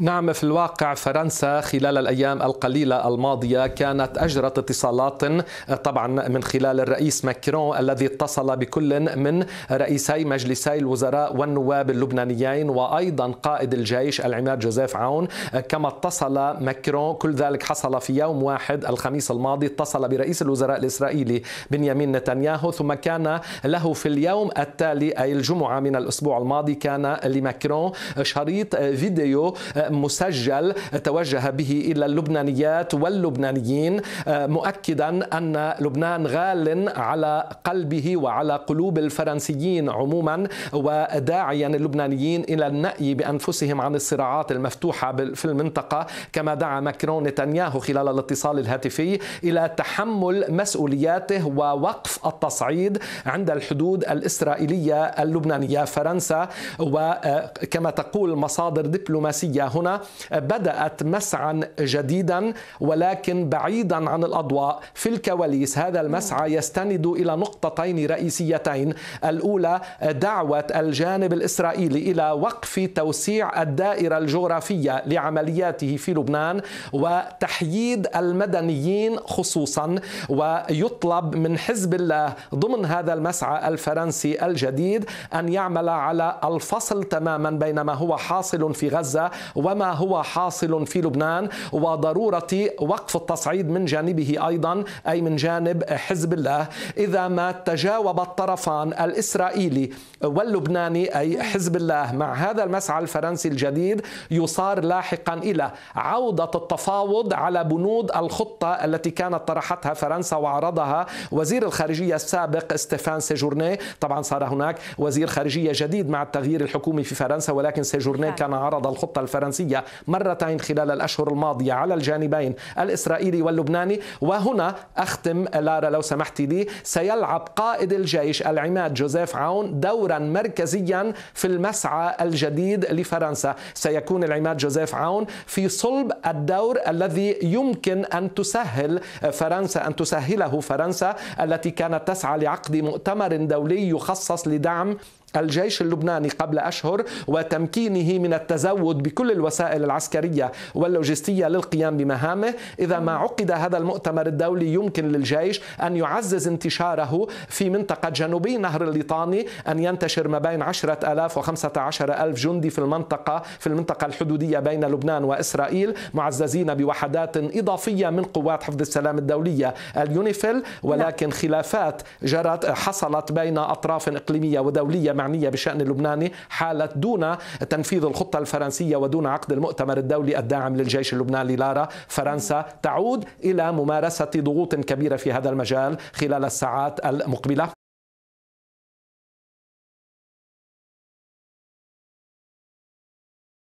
نعم في الواقع فرنسا خلال الايام القليله الماضيه كانت اجرت اتصالات طبعا من خلال الرئيس ماكرون الذي اتصل بكل من رئيسي مجلسي الوزراء والنواب اللبنانيين وايضا قائد الجيش العماد جوزيف عون كما اتصل ماكرون كل ذلك حصل في يوم واحد الخميس الماضي اتصل برئيس الوزراء الاسرائيلي بنيامين نتنياهو ثم كان له في اليوم التالي اي الجمعه من الاسبوع الماضي كان لماكرون شريط فيديو مسجل توجه به إلى اللبنانيات واللبنانيين آه، مؤكدا أن لبنان غال على قلبه وعلى قلوب الفرنسيين عموما وداعيا اللبنانيين إلى النأي بأنفسهم عن الصراعات المفتوحة في المنطقة كما دعا ماكرون نتنياهو خلال الاتصال الهاتفي إلى تحمل مسؤولياته ووقف التصعيد عند الحدود الإسرائيلية اللبنانية فرنسا وكما آه، تقول مصادر دبلوماسية هنا بدأت مسعا جديدا ولكن بعيدا عن الأضواء في الكواليس هذا المسعى يستند إلى نقطتين رئيسيتين الأولى دعوة الجانب الإسرائيلي إلى وقف توسيع الدائرة الجغرافية لعملياته في لبنان وتحييد المدنيين خصوصا ويطلب من حزب الله ضمن هذا المسعى الفرنسي الجديد أن يعمل على الفصل تماما بين ما هو حاصل في غزة و وما هو حاصل في لبنان وضرورة وقف التصعيد من جانبه أيضا أي من جانب حزب الله إذا ما تجاوب الطرفان الإسرائيلي واللبناني أي حزب الله مع هذا المسعى الفرنسي الجديد يصار لاحقا إلى عودة التفاوض على بنود الخطة التي كانت طرحتها فرنسا وعرضها وزير الخارجية السابق ستيفان سيجورني طبعا صار هناك وزير خارجية جديد مع التغيير الحكومي في فرنسا ولكن سيجورني نعم. كان عرض الخطة الفرنسية الفرنسية مرتين خلال الأشهر الماضية على الجانبين الإسرائيلي واللبناني وهنا أختم لارا لو سمحت لي سيلعب قائد الجيش العماد جوزيف عون دورا مركزيا في المسعى الجديد لفرنسا سيكون العماد جوزيف عون في صلب الدور الذي يمكن أن تسهل فرنسا أن تسهله فرنسا التي كانت تسعى لعقد مؤتمر دولي يخصص لدعم الجيش اللبناني قبل أشهر وتمكينه من التزود بكل الوسائل العسكرية واللوجستية للقيام بمهامه إذا ما عقد هذا المؤتمر الدولي يمكن للجيش أن يعزز انتشاره في منطقة جنوبي نهر الليطاني أن ينتشر ما بين 10000 و 15000 جندي في المنطقة في المنطقة الحدودية بين لبنان وإسرائيل معززين بوحدات إضافية من قوات حفظ السلام الدولية اليونيفيل ولكن خلافات جرت حصلت بين أطراف إقليمية ودولية معنية بشأن اللبناني حالة دون تنفيذ الخطة الفرنسية ودون عقد المؤتمر الدولي الداعم للجيش اللبناني لارا فرنسا تعود إلى ممارسة ضغوط كبيرة في هذا المجال خلال الساعات المقبلة